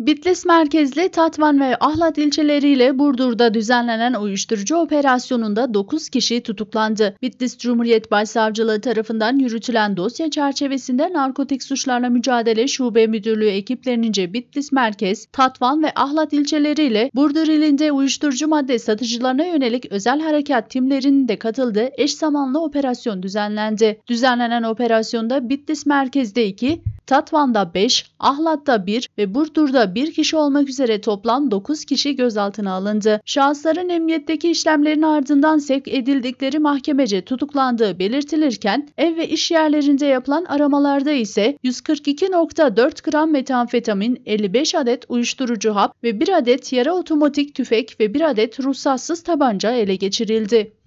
Bitlis merkezli Tatvan ve Ahlat ilçeleriyle Burdur'da düzenlenen uyuşturucu operasyonunda 9 kişi tutuklandı. Bitlis Cumhuriyet Başsavcılığı tarafından yürütülen dosya çerçevesinde narkotik suçlarla mücadele şube müdürlüğü ekiplerince Bitlis Merkez, Tatvan ve Ahlat ilçeleriyle Burdur ilinde uyuşturucu madde satıcılarına yönelik özel harekat timlerinin de katıldığı eş zamanlı operasyon düzenlendi. Düzenlenen operasyonda Bitlis Merkez'de 2, Tatvan'da 5, Ahlat'ta 1 ve Burdur'da 1 kişi olmak üzere toplam 9 kişi gözaltına alındı. Şahısların emniyetteki işlemlerin ardından sevk edildikleri mahkemece tutuklandığı belirtilirken ev ve iş yerlerinde yapılan aramalarda ise 142.4 gram metamfetamin, 55 adet uyuşturucu hap ve 1 adet yara otomatik tüfek ve 1 adet ruhsatsız tabanca ele geçirildi.